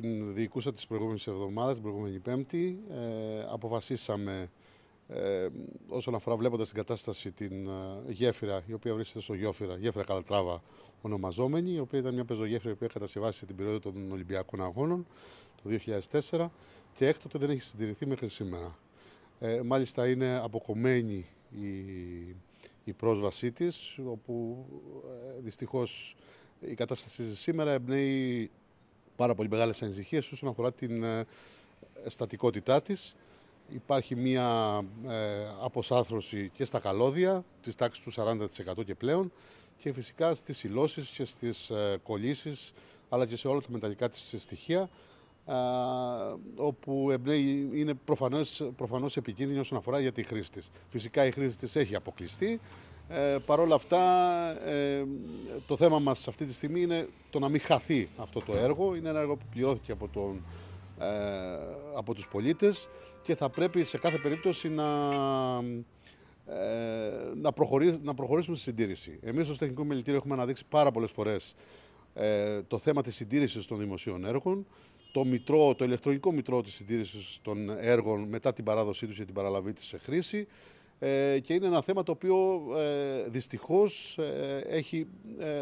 την διοικούσα της προηγούμενης εβδομάδας, την προηγούμενη Πέμπτη. Ε, αποφασίσαμε, ε, όσον αφορά βλέποντας την κατάσταση, την ε, γέφυρα, η οποία βρίσκεται στο Γιόφυρα, γέφυρα Καλατράβα ονομαζόμενη, η οποία ήταν μια πεζογέφυρα η οποία κατασκευάστηκε την περίοδο των Ολυμπιακών Αγώνων το 2004 και έκτοτε δεν έχει συντηρηθεί μέχρι σήμερα. Ε, μάλιστα είναι αποκομμένη η, η πρόσβασή της, όπου ε, δυστυχώς η κατάσταση σήμερα εμπνέει πάρα πολύ μεγάλες ανησυχίες όσον αφορά την ε, στατικότητά της. Υπάρχει μία ε, αποσάθρωση και στα καλώδια της τάξης του 40% και πλέον και φυσικά στις υλώσεις και στις ε, κολλήσεις αλλά και σε όλα τα μεταλλικά της στοιχεία όπου είναι προφανώς, προφανώς επικίνδυνη όσον αφορά για τη χρήση της. Φυσικά η χρήση της έχει αποκλειστεί, ε, Παρ' όλα αυτά, ε, το θέμα μας αυτή τη στιγμή είναι το να μην χαθεί αυτό το έργο. Είναι ένα έργο που πληρώθηκε από, τον, ε, από τους πολίτες και θα πρέπει σε κάθε περίπτωση να, ε, να, προχωρήσουμε, στη συντήρηση. Εμείς ως Τεχνικό μελητήριο έχουμε αναδείξει πάρα πολλές φορές ε, το θέμα της συντήρησης των δημοσίων έργων, το, μητρό, το ηλεκτρονικό μητρό της συντήρησης των έργων μετά την παράδοσή τους και την παραλαβή της σε χρήση, ε, και είναι ένα θέμα το οποίο ε, δυστυχώς ε, έχει ε,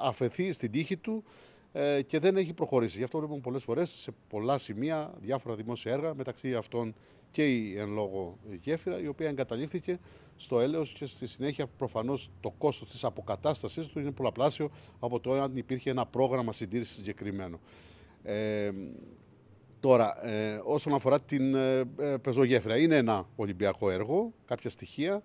αφαιθεί στην τύχη του ε, και δεν έχει προχωρήσει. Γι' αυτό βλέπουμε πολλές φορές σε πολλά σημεία διάφορα δημόσια έργα μεταξύ αυτών και η εν λόγω γέφυρα η οποία εγκαταλείφθηκε στο έλεος και στη συνέχεια προφανώς το κόστος της αποκατάστασής του είναι πολλαπλάσιο από το αν υπήρχε ένα πρόγραμμα συντήρησης συγκεκριμένο. Ε, Τώρα, ε, όσον αφορά την ε, ε, πεζογέφυρα, είναι ένα Ολυμπιακό έργο, κάποια στοιχεία.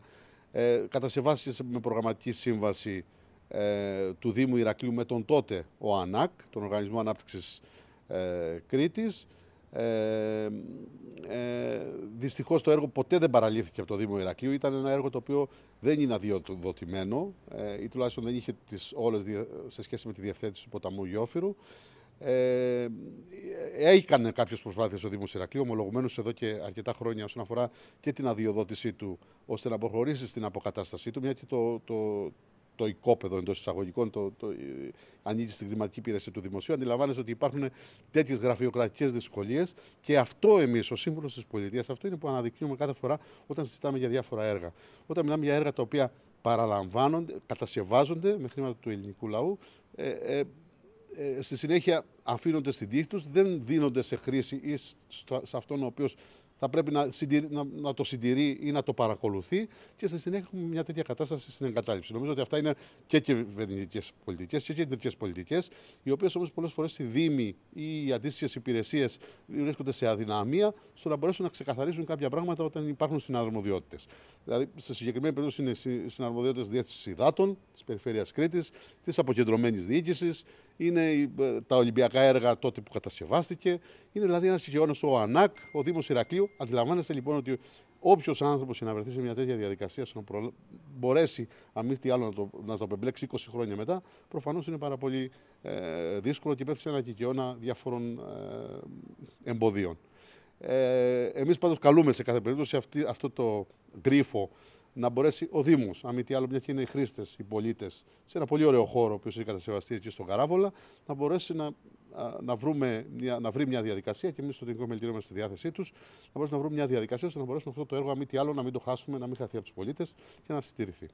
Ε, κατασκευάστηκε με προγραμματική σύμβαση ε, του Δήμου Ηρακλείου με τον τότε ο ΑΝΑΚ, τον Οργανισμό Ανάπτυξης ε, Κρήτης. Ε, δυστυχώς το έργο ποτέ δεν παραλήθηκε από το Δήμο Ηρακλείου. Ήταν ένα έργο το οποίο δεν είναι αδειοδοτημένο ή τουλάχιστον δεν είχε τις όλες σε σχέση με τη διευθέτηση του ποταμού Γιώφυρου. Ε, έκανε κάποιες προσπάθειες ο Δήμος Ηρακλή ομολογουμένως εδώ και αρκετά χρόνια, όσον αφορά και την αδειοδότησή του, ώστε να προχωρήσει στην αποκατάστασή του, μια και το, το, το οικόπεδο εντός εισαγωγικών το, το, ε, ανήκει στην κλιματική υπηρεσία του Δημοσίου. Αντιλαμβάνεστε ότι υπάρχουν τέτοιες γραφειοκρατικές δυσκολίες και αυτό εμείς ο σύμβουλος της πολιτείας, αυτό είναι που αναδεικνύουμε κάθε φορά όταν συζητάμε για διάφορα έργα. Όταν μιλάμε για έργα τα οποία παραλαμβάνονται, κατασκευάζονται με χρήματα του ελληνικού λαού, ε, ε, ε, στη συνέχεια αφήνονται στην τύχη τους, δεν δίνονται σε χρήση ή σε αυτόν ο οποίος θα πρέπει να, συντηρεί, να, το συντηρεί ή να το παρακολουθεί και στη συνέχεια έχουμε μια τέτοια κατάσταση στην εγκατάλειψη. Νομίζω ότι αυτά είναι και κυβερνητικές πολιτικές και κεντρικές πολιτικές, οι οποίες όμως πολλές φορές οι Δήμοι ή οι αντίστοιχες υπηρεσίες βρίσκονται σε αδυναμία στο να μπορέσουν να ξεκαθαρίσουν κάποια πράγματα όταν υπάρχουν συναρμοδιότητες. Δηλαδή, σε συγκεκριμένη περίπτωση είναι συναρμοδιότητες διεύθυνσης υδάτων της Περιφέρειας Κρήτης, της αποκεντρωμένης διοίκησης, είναι ε, τα Ολυμπιακά έργα τότε που κατασκευάστηκε. Είναι δηλαδή ένας γεγονός ο ΑΝΑΚ, ο Δήμος Ηρακλείου. Αντιλαμβάνεστε λοιπόν ότι όποιος άνθρωπος συναβρεθεί σε μια τέτοια διαδικασία, στο να προ... μπορέσει μη τι άλλο να το, να το απεμπλέξει 20 χρόνια μετά, προφανώς είναι πάρα πολύ ε, δύσκολο και πέφτει σε ένα κυκαιώνα διαφόρων ε, εμποδίων. Ε, εμείς πάντως καλούμε σε κάθε περίπτωση αυτό το γκρίφο να μπορέσει ο Δήμος, αν μη τι άλλο, μια και είναι οι χρήστες, οι πολίτες, σε ένα πολύ ωραίο χώρο, που είναι έχει κατασκευαστεί εκεί στον Καράβολα, να μπορέσει να, να, βρούμε, να βρει μια διαδικασία και εμείς στο Τεχνικό Μελητήριο είμαστε στη διάθεσή τους, να μπορέσουμε να βρούμε μια διαδικασία ώστε να μπορέσουμε αυτό το έργο, αν μη τι άλλο, να μην το χάσουμε, να μην χαθεί από τους πολίτες και να συντηρηθεί.